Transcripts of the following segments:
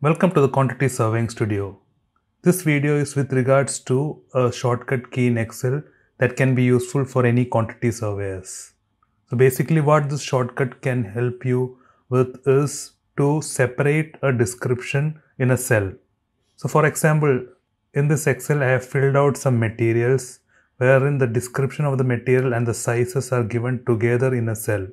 Welcome to the Quantity Surveying Studio. This video is with regards to a shortcut key in Excel that can be useful for any quantity surveyors. So basically what this shortcut can help you with is to separate a description in a cell. So for example, in this Excel I have filled out some materials wherein the description of the material and the sizes are given together in a cell.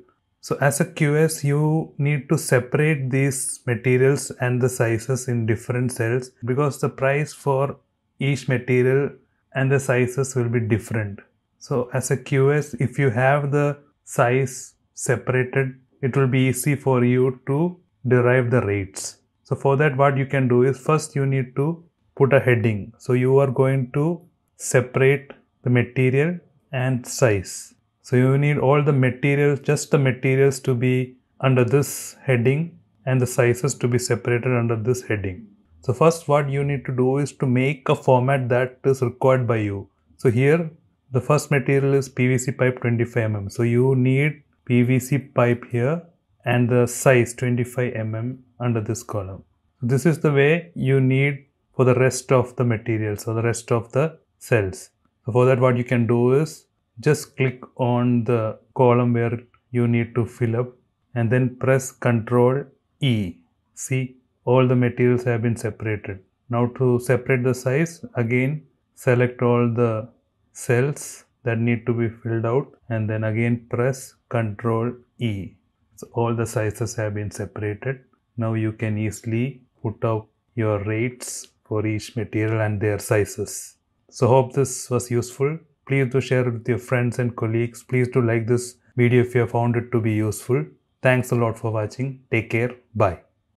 So as a QS, you need to separate these materials and the sizes in different cells because the price for each material and the sizes will be different. So as a QS, if you have the size separated, it will be easy for you to derive the rates. So for that, what you can do is first you need to put a heading. So you are going to separate the material and size. So you need all the materials, just the materials to be under this heading and the sizes to be separated under this heading. So first what you need to do is to make a format that is required by you. So here the first material is PVC pipe 25 mm. So you need PVC pipe here and the size 25 mm under this column. This is the way you need for the rest of the materials or the rest of the cells. So for that what you can do is just click on the column where you need to fill up and then press Ctrl E. See, all the materials have been separated. Now to separate the size, again select all the cells that need to be filled out and then again press Ctrl E. So all the sizes have been separated. Now you can easily put up your rates for each material and their sizes. So hope this was useful. Please do share it with your friends and colleagues. Please do like this video if you have found it to be useful. Thanks a lot for watching. Take care. Bye.